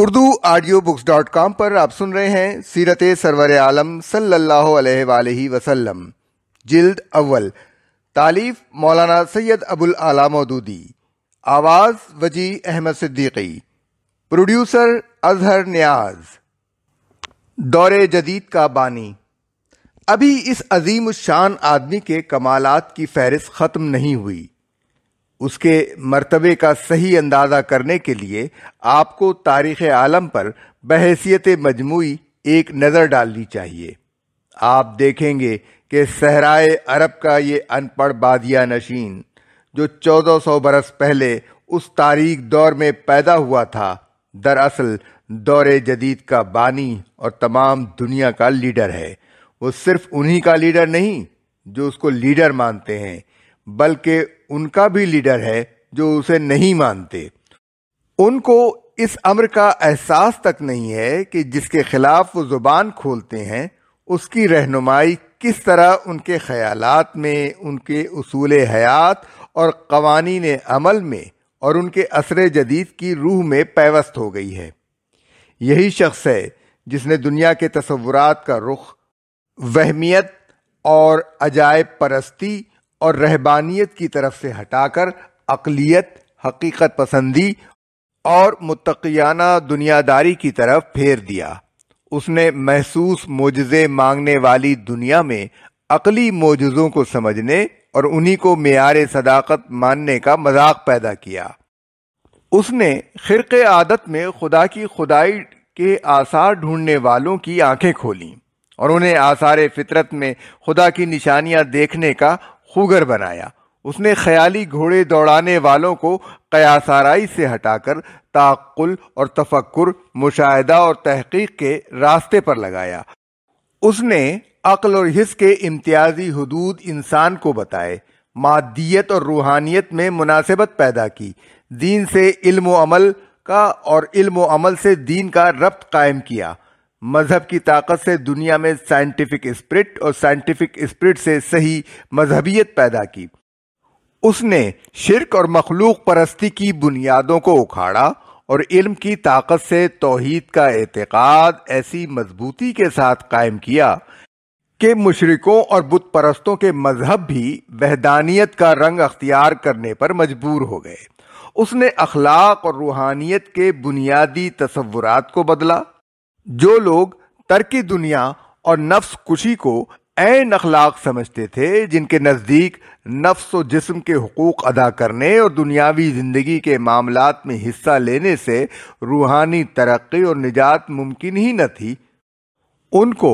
Urdu audio books dot com पर आप सुन रहे हैं सीरत सरवर आलम सल्लल्लाहु वसल्लम जिल्द अव्वल तालीफ मौलाना सैयद अबुल आला मौदूदी आवाज़ वजी अहमद सिद्दीकी प्रोड्यूसर अजहर न्याज दौर जदीद का बानी अभी इस अजीम शान आदमी के कमालात की फहरिस्त ख़त्म नहीं हुई उसके मर्तबे का सही अंदाज़ा करने के लिए आपको तारीख़ आलम पर बहसीत मजमू एक नज़र डालनी चाहिए आप देखेंगे कि सहराए अरब का ये अनपढ़ बादिया नशीन जो 1400 बरस पहले उस तारीख दौर में पैदा हुआ था दरअसल दौरे जदीद का बानी और तमाम दुनिया का लीडर है वो सिर्फ उन्हीं का लीडर नहीं जो उसको लीडर मानते हैं बल्कि उनका भी लीडर है जो उसे नहीं मानते उनको इस अम्र का एहसास तक नहीं है कि जिसके खिलाफ वो ज़ुबान खोलते हैं उसकी रहनुमाई किस तरह उनके ख्यालात में उनके असूल हयात और कवानीन अमल में और उनके असर जदीद की रूह में पैवस्त हो गई है यही शख्स है जिसने दुनिया के तस्वुरात का रुख वहमियत और अजायब परस्ती और रहबानियत की तरफ से हटाकर अकलीत हकीकत पसंदी और मुतकियाना दुनियादारी की तरफ फेर दिया उसने महसूस मोजे मांगने वाली दुनिया में अकली मोजों को समझने और उन्हीं को मैार सदाकत मानने का मजाक पैदा किया उसने खिर आदत में खुदा की खुदाई के आसार ढूंढने वालों की आंखें खोली और उन्हें आसार फितरत में खुदा की निशानियां देखने का खूगर बनाया उसने ख्याली घोड़े दौड़ाने वालों को कयासाराई से हटाकर ताकुल और तफक्र मुशाह और तहकीक के रास्ते पर लगाया उसने अक्ल और हिस्स के इम्तियाजी हदूद इंसान को बताए मादियत और रूहानियत में मुनासिबत पैदा की दीन से इल्म अमल का और इल्म अमल से दीन का रब्त कायम किया मजहब की ताकत से दुनिया में साइंटिफिक स्प्रिट और साइंटिफिक स्प्रिट से सही मजहबियत पैदा की उसने शिरक और मखलूक परस्ती की बुनियादों को उखाड़ा और इल्म की ताकत से तोहहीद का एतक़ाद ऐसी मजबूती के साथ कायम किया कि मुशरकों और बुत परस्तों के मजहब भी वहदानियत का रंग अख्तियार करने पर मजबूर हो गए उसने अखलाक और रूहानियत के बुनियादी तस्वुरात को बदला जो लोग तर्की दुनिया और नफ्स खुशी को ऐन अखलाक समझते थे जिनके नज़दीक नफ्स व जिसम के हकूक़ अदा करने और दुनियावी ज़िंदगी के मामला में हिस्सा लेने से रूहानी तरक्की और निजात मुमकिन ही न थी उनको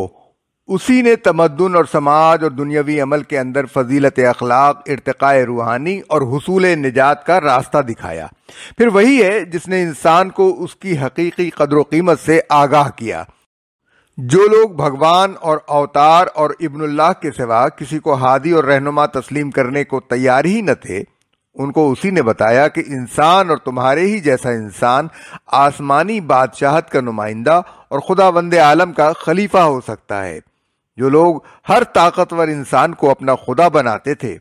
उसी ने तमदन और समाज और दुनियावी अमल के अंदर फजीलत अखलाक इरतकाय रूहानी और हसूल निजात का रास्ता दिखाया फिर वही है जिसने इंसान को उसकी हकीकी कदर कीमत से आगाह किया जो लोग भगवान और अवतार और इब्नुल्लाह के सिवा किसी को हादी और रहनुमा तस्लीम करने को तैयार ही न थे उनको उसी ने बताया कि इंसान और तुम्हारे ही जैसा इंसान आसमानी बादशाहत का नुमाइंदा और खुदा वंद आलम का खलीफा हो सकता है जो लोग हर ताकतवर इंसान को अपना खुदा बनाते थे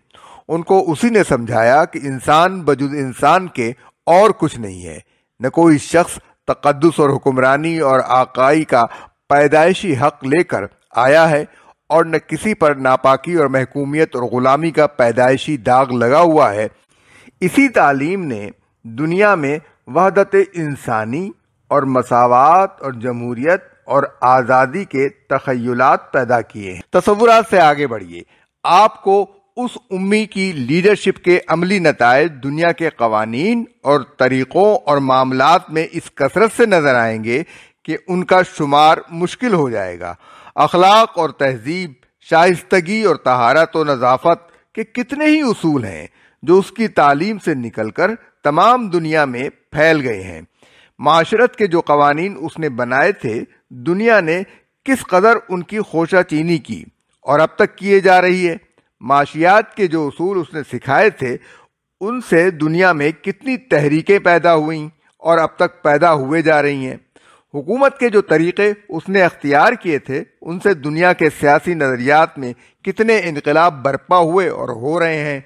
उनको उसी ने समझाया कि इंसान बजुद इंसान के और कुछ नहीं है न कोई शख्स तकदस और हुक्मरानी और आकाई का पैदाइशी हक लेकर आया है और न किसी पर नापाकी और महकूमियत और ग़ुलामी का पैदाइशी दाग लगा हुआ है इसी तालीम ने दुनिया में वहदत इंसानी और मसावत और जमहूरियत और आज़ादी के तखयलात पैदा किए हैं तस्वुरा से आगे बढ़िए आपको उस उम्मी की लीडरशिप के अमली नतज दुनिया के कवानीन और तरीक़ों और मामला में इस कसरत से नज़र आएंगे कि उनका शुमार मुश्किल हो जाएगा अखलाक और तहजीब शाइस्तगी और तहारत और नज़ाफत के कितने ही असूल हैं जो उसकी तालीम से निकल कर तमाम दुनिया में फैल गए हैं माशरत के जो कवानीन उसने बनाए थे दुनिया ने किस कदर उनकी खोशा चीनी की और अब तक किए जा रही है माशियात के जो असूल उसने सिखाए थे उनसे दुनिया में कितनी तहरीकें पैदा हुई और अब तक पैदा हुए जा रही हैं हुकूमत के जो तरीक़े उसने अख्तियार किए थे उनसे दुनिया के सियासी नज़रियात में कितने इनकलाब बरपा हुए और हो रहे हैं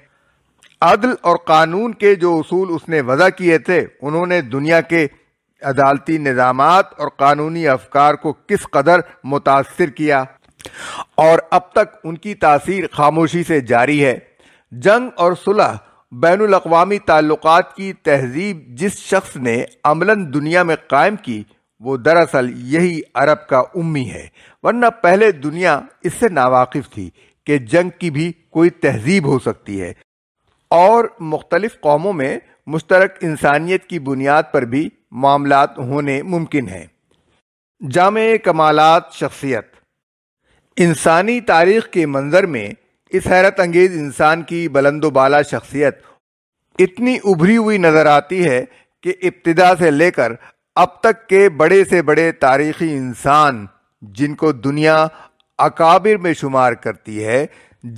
अदल और कानून के जो असूल उसने वज़ा किए थे उन्होंने दुनिया के अदालती निज़ाम और कानूनी अफकार को किस कदर मुतासर किया और अब तक उनकी तासीर खामोशी से जारी है जंग और सुलह बैन अवी ताल्लुक की तहजीब जिस शख्स ने अमला दुनिया में कायम की वो दरअसल यही अरब का उम्मी है वरना पहले दुनिया इससे नावाकिफ थी कि जंग की भी कोई तहजीब हो सकती है और मुख्तलिफ कौमों में मुश्तरक इंसानियत की बुनियाद पर भी मामलात होने मुमकिन हैं जाम कमालत शख्सियत इंसानी तारीख के मंजर में इस हैरत अंगेज़ इंसान की बुलंदोबाला शख्सियत इतनी उभरी हुई नज़र आती है कि इब्तदा से लेकर अब तक के बड़े से बड़े तारीखी इंसान जिनको दुनिया अकाबिर में शुमार करती है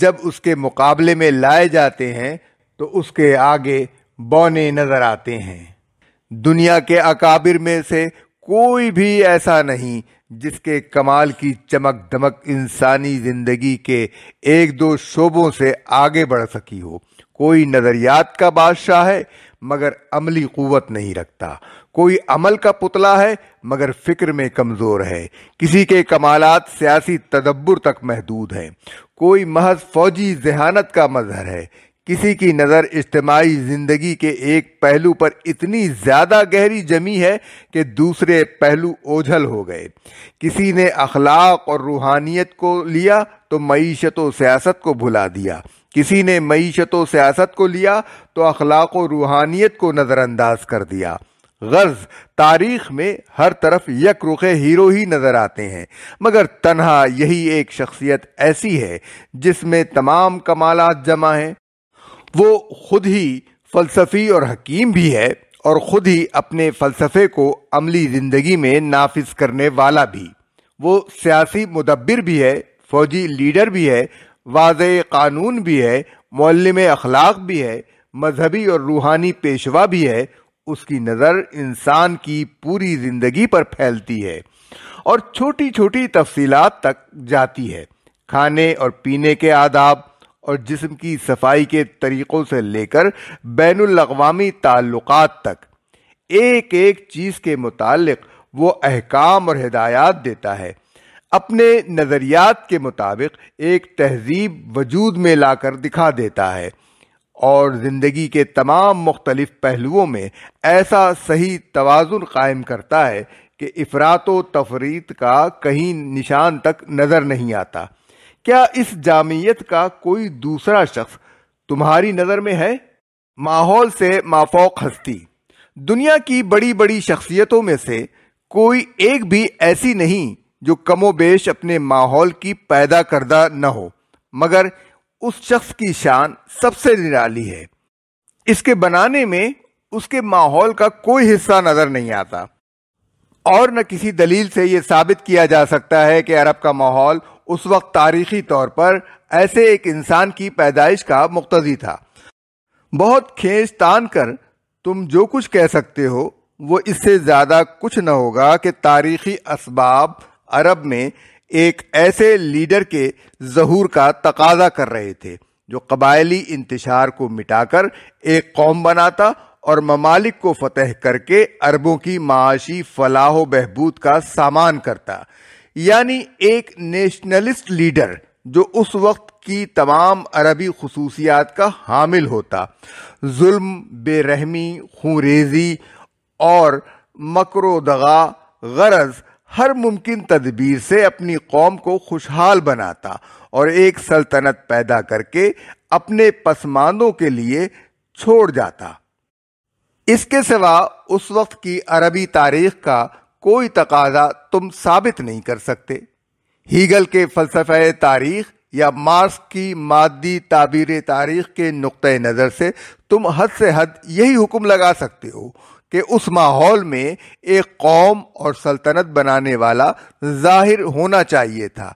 जब उसके मुकाबले में लाए जाते हैं तो उसके आगे बौने नज़र आते हैं दुनिया के अकाबिर में से कोई भी ऐसा नहीं जिसके कमाल की चमक दमक इंसानी ज़िंदगी के एक दो शोबों से आगे बढ़ सकी हो कोई नज़रियात का बादशाह है मगर अमली कुवत नहीं रखता कोई अमल का पुतला है मगर फ़िक्र में कमज़ोर है किसी के कमालत सियासी तदब्बर तक महदूद हैं कोई महज फौजी जहानत का मजहर है किसी की नज़र इज्तमाही ज़िंदगी के एक पहलू पर इतनी ज़्यादा गहरी जमी है कि दूसरे पहलू ओझल हो गए किसी ने अखलाक और रूहानियत को लिया तो मीशत व सियासत को भुला दिया किसी ने मीशत व सियासत को लिया तो अखलाक व रूहानियत को नज़रअंदाज कर दिया गर्ज तारीख में हर तरफ यक रुखे हीरो ही नज़र आते हैं मगर तनहा यही एक शख्सियत ऐसी है जिसमें तमाम कमालात जमा हैं वो खुद ही फलसफी और हकीम भी है और ख़ुद ही अपने फ़लसफ़े को अमली ज़िंदगी में नाफिज करने वाला भी वो सियासी मुदबिर भी है फौजी लीडर भी है वाज कानून भी है मौलम अखलाक भी है मजहबी और रूहानी पेशवा भी है उसकी नज़र इंसान की पूरी ज़िंदगी पर फैलती है और छोटी छोटी तफसीलात तक जाती है खाने और पीने के आदाब और जिस्म की सफाई के तरीक़ों से लेकर बैन अवी ताल्लुक तक एक एक चीज़ के मुतालिक वो अहकाम और हदायत देता है अपने नज़रियात के मुताबिक एक तहजीब वजूद में लाकर दिखा देता है और ज़िंदगी के तमाम मुख्तलिफ पहलुओं में ऐसा सही तोज़ुन कायम करता है कि अफरात तफरीत का कहीं निशान तक नज़र नहीं आता क्या इस जामियत का कोई दूसरा शख्स तुम्हारी नज़र में है माहौल से माफोक हस्ती दुनिया की बड़ी बड़ी शख्सियतों में से कोई एक भी ऐसी नहीं जो कमोबेश अपने माहौल की पैदा करदा न हो मगर उस शख्स की शान सबसे निराली है इसके बनाने में उसके माहौल का कोई हिस्सा नज़र नहीं आता और न किसी दलील से यह साबित किया जा सकता है कि अरब का माहौल उस वक्त तारीखी तौर पर ऐसे एक इंसान की पैदाइश का मुक्तजी था बहुत खेच तान कर तुम जो कुछ कह सकते हो वो इससे ज़्यादा कुछ न होगा कि तारीखी इसबाब अरब में एक ऐसे लीडर के जहूर का तकाजा कर रहे थे जो कबायली इंतशार को मिटाकर एक कौम बनाता और ममालिक को फतेह करके अरबों की माशी फलाह बहबूद का सामान करता यानी एक नेशनलिस्ट लीडर जो उस वक्त की तमाम अरबी खसूसियात का हामिल होता जुल्म बेरहमी खूरेजी और मकर दगा गरज हर मुमकिन तदबीर से अपनी कौम को खुशहाल बनाता और एक सल्तनत पैदा करके अपने पसमानों के लिए छोड़ जाता इसके सिवा उस वक्त की अरबी तारीख का कोई तकाजा तुम साबित नहीं कर सकते हीगल के फलसफे तारीख या मार्क्स की मादी ताबीर तारीख के नुक़ नज़र से तुम हद से हद यही हुक्म लगा सकते हो कि उस माहौल में एक कौम और सल्तनत बनाने वाला जाहिर होना चाहिए था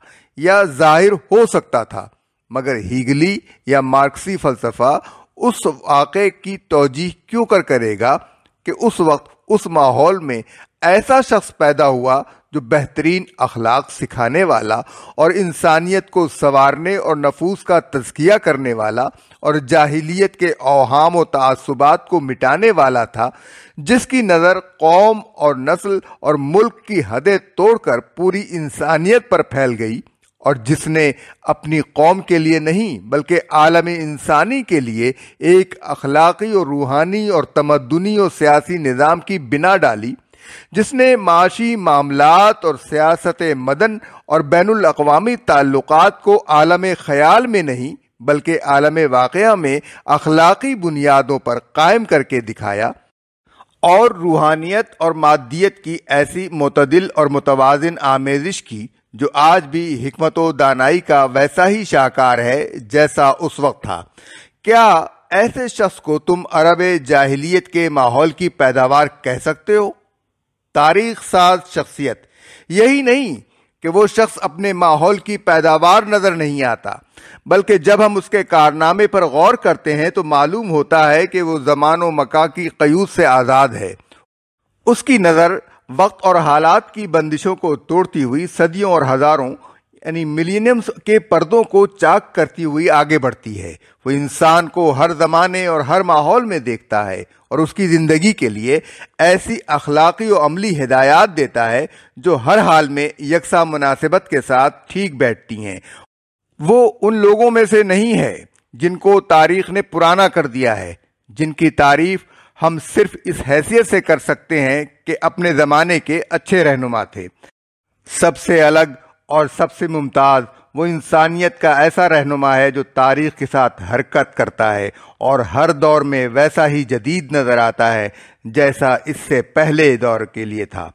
या जाहिर हो सकता था मगर हीगली या मार्क्सी फलसफा उस वाक़े की तोजीह क्यों कर करेगा कि उस वक्त उस माहौल में ऐसा शख्स पैदा हुआ जो बेहतरीन अखलाक सिखाने वाला और इंसानियत को संवारने और नफूस का तजकिया करने वाला और जाहिलियत के अहम व तसुबात को मिटाने वाला था जिसकी नज़र कौम और नस्ल और मुल्क की हदें तोड़कर पूरी इंसानियत पर फैल गई और जिसने अपनी कौम के लिए नहीं बल्कि आलम इंसानी के लिए एक अखलाक़ी और रूहानी और तमदनी और सियासी निज़ाम की बिना डाली जिसने माशी मामलात और सियासत मदन और बैन अवी ताल्लुक को आलम ख्याल में नहीं बल्कि आलम वाक़ में अखलाकी बुनियादों पर कायम करके दिखाया और रूहानियत और मादियत की ऐसी मतदिल और मुतवाजन आमेजिश की जो आज भी हमत दानाई का वैसा ही शाहकार है जैसा उस वक्त था क्या ऐसे शख्स को तुम अरब जाहिलियत के माहौल की पैदावार कह सकते हो तारीख साज शख्सियत यही नहीं कि वो शख्स अपने माहौल की पैदावार नज़र नहीं आता बल्कि जब हम उसके कारनामे पर गौर करते हैं तो मालूम होता है कि वो जमान मका की कयूद से आज़ाद है उसकी नज़र वक्त और हालात की बंदिशों को तोड़ती हुई सदियों और हज़ारों यानी मिलीनियम के पर्दों को चाक करती हुई आगे बढ़ती है वो इंसान को हर जमाने और हर माहौल में देखता है और उसकी ज़िंदगी के लिए ऐसी अखलाक़ी और अमली हिदायत देता है जो हर हाल में यकसा मुनासिबत के साथ ठीक बैठती हैं वो उन लोगों में से नहीं है जिनको तारीख ने पुराना कर दिया है जिनकी तारीफ हम सिर्फ इस हैसियत से कर सकते हैं कि अपने ज़माने के अच्छे रहनुमा थे सबसे अलग और सबसे मुमताज़ वो इंसानियत का ऐसा रहनुमा है जो तारीख़ के साथ हरकत करता है और हर दौर में वैसा ही जदीद नज़र आता है जैसा इससे पहले दौर के लिए था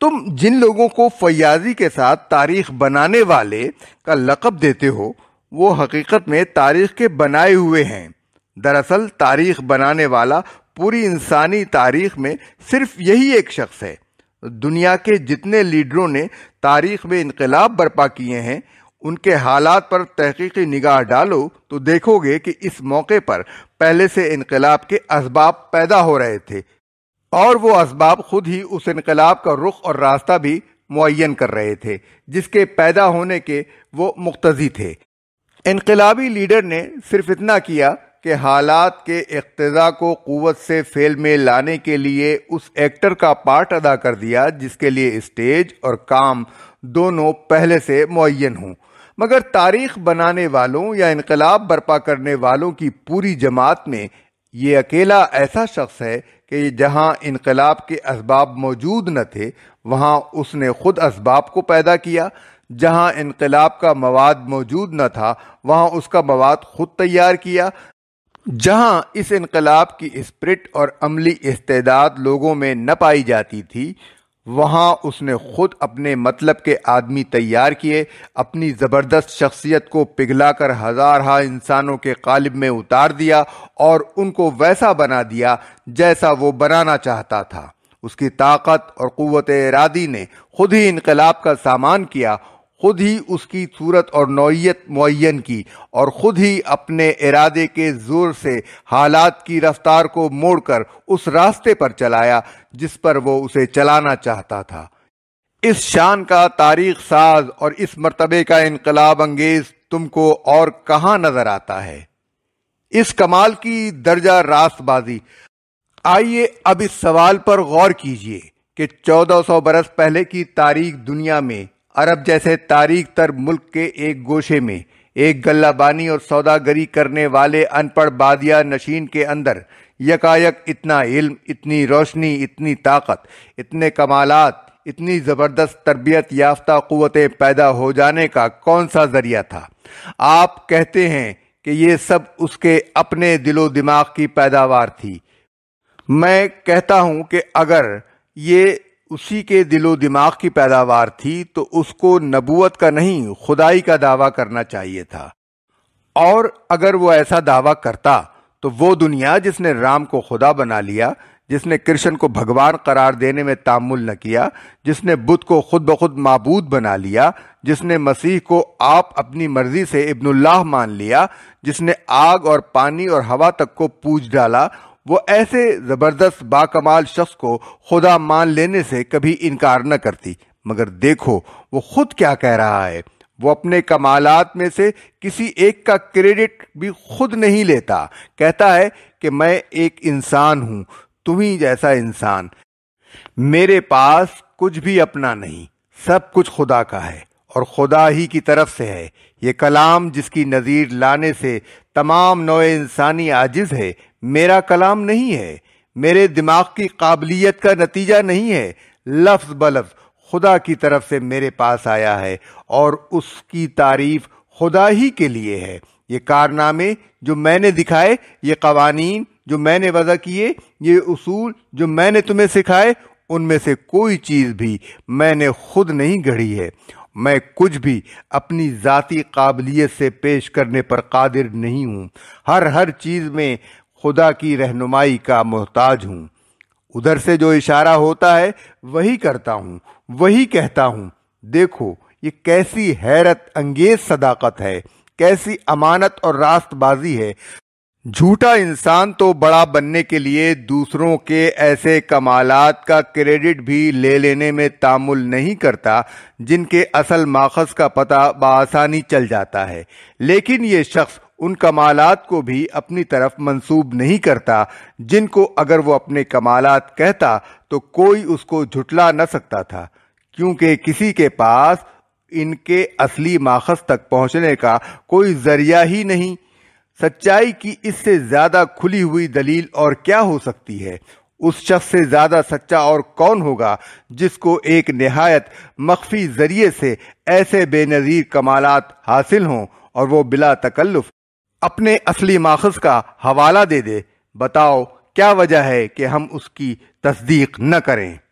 तुम जिन लोगों को फयाजी के साथ तारीख बनाने वाले का लक़ब देते हो वो हकीकत में तारीख के बनाए हुए हैं दरअसल तारीख बनाने वाला पूरी इंसानी तारीख में सिर्फ यही एक शख्स है दुनिया के जितने लीडरों ने तारीख में इनकलाब बर्पा किए हैं उनके हालात पर तहकी निगाह डालो तो देखोगे कि इस मौके पर पहले से इनकलाब के इसबाब पैदा हो रहे थे और वो इसबाब खुद ही उस इनकलाब का रुख और रास्ता भी मुन कर रहे थे जिसके पैदा होने के वो मुख्तजी थे इनकलाबी लीडर ने सिर्फ इतना किया कि हालात के इकतज़ा को क़वत से फेल में लाने के लिए उस एक्टर का पार्ट अदा कर दिया जिसके लिए स्टेज और काम दोनों पहले से मुन हों मगर तारीख बनाने वालों या इनकलाब बर्पा करने वालों की पूरी जमात में ये अकेला ऐसा शख्स है कि जहाँ इनकलाब के इसबाब मौजूद न थे वहाँ उसने ख़ुद इसबाब को पैदा किया जहाँ इनकलाब का मवाद मौजूद न था वहाँ उसका मवाद ख़ुद तैयार किया जहां इस इनकलाब की स्प्रिट और अमली इस्तेदाद लोगों में न पाई जाती थी वहां उसने खुद अपने मतलब के आदमी तैयार किए अपनी ज़बरदस्त शख्सियत को पिघलाकर हजार हा इंसानों के कालिब में उतार दिया और उनको वैसा बना दिया जैसा वो बनाना चाहता था उसकी ताकत और क़वत इरादी ने खुद ही इनकलाब का सामान किया खुद ही उसकी सूरत और नौीयत मुन की और ख़ुद ही अपने इरादे के ज़ोर से हालात की रफ्तार को मोड़कर उस रास्ते पर चलाया जिस पर वो उसे चलाना चाहता था इस शान का तारीख साज और इस मरतबे का इनकलाब अंगेज तुमको और कहाँ नजर आता है इस कमाल की दर्जा रासबाजी आइए अब इस सवाल पर गौर कीजिए कि 1400 बरस पहले की तारीख दुनिया में अरब जैसे तारीख तर मुल्क के एक गोशे में एक गल्लाबानी और सौदागरी करने वाले अनपढ़ बादिया नशीन के अंदर यकायक इतना इल्म इतनी रोशनी इतनी ताकत इतने कमालत इतनी ज़बरदस्त तरबियत याफ्ता क़वतें पैदा हो जाने का कौन सा ज़रिया था आप कहते हैं कि ये सब उसके अपने दिलो दिमाग की पैदावार थी मैं कहता हूँ कि अगर ये उसी के दिलो दिमाग की पैदावार थी तो उसको नबूत का नहीं खुदाई का दावा करना चाहिए था और अगर वो ऐसा दावा करता तो वो दुनिया जिसने राम को खुदा बना लिया जिसने कृष्ण को भगवान करार देने में तामुल न किया जिसने बुद्ध को खुद ब खुद मबूद बना लिया जिसने मसीह को आप अपनी मर्जी से इब्नुल्लाह मान लिया जिसने आग और पानी और हवा तक को पूज डाला वो ऐसे जबरदस्त बाकमाल शख्स को खुदा मान लेने से कभी इनकार न करती मगर देखो वो खुद क्या कह रहा है वो अपने कमालात में से किसी एक का क्रेडिट भी खुद नहीं लेता कहता है कि मैं एक इंसान हूं तुम्ही जैसा इंसान मेरे पास कुछ भी अपना नहीं सब कुछ खुदा का है और खुदा ही की तरफ से है ये कलाम जिसकी नज़ीर लाने से तमाम नौ इंसानी आजिज़ है मेरा कलाम नहीं है मेरे दिमाग की काबिलियत का नतीजा नहीं है लफ्ज़ बलफ्ज़ खुदा की तरफ से मेरे पास आया है और उसकी तारीफ खुदा ही के लिए है ये कारनामे जो मैंने दिखाए ये कवानीन जो मैंने वज़ा किए ये उसूल जो मैंने तुम्हें सिखाए उनमें से कोई चीज़ भी मैंने खुद नहीं गढ़ी है मैं कुछ भी अपनी जाति काबिलियत से पेश करने पर कादिर नहीं हूँ हर हर चीज़ में खुदा की रहनुमाई का मोहताज हूँ उधर से जो इशारा होता है वही करता हूँ वही कहता हूँ देखो ये कैसी हैरत अंगेज सदाकत है कैसी अमानत और रास्तबाजी है झूठा इंसान तो बड़ा बनने के लिए दूसरों के ऐसे कमालात का क्रेडिट भी ले लेने में तामुल नहीं करता जिनके असल माखज का पता बआसानी चल जाता है लेकिन ये शख्स उन कमालात को भी अपनी तरफ मंसूब नहीं करता जिनको अगर वो अपने कमालात कहता तो कोई उसको झुटला न सकता था क्योंकि किसी के पास इनके असली माखज तक पहुंचने का कोई जरिया ही नहीं सच्चाई की इससे ज्यादा खुली हुई दलील और क्या हो सकती है उस शख्स से ज्यादा सच्चा और कौन होगा जिसको एक नहायत मख्फी जरिए से ऐसे बेनजीर कमालात हासिल हों और वो बिला तकल्लुफ अपने असली माखज का हवाला दे दे बताओ क्या वजह है कि हम उसकी तस्दीक न करें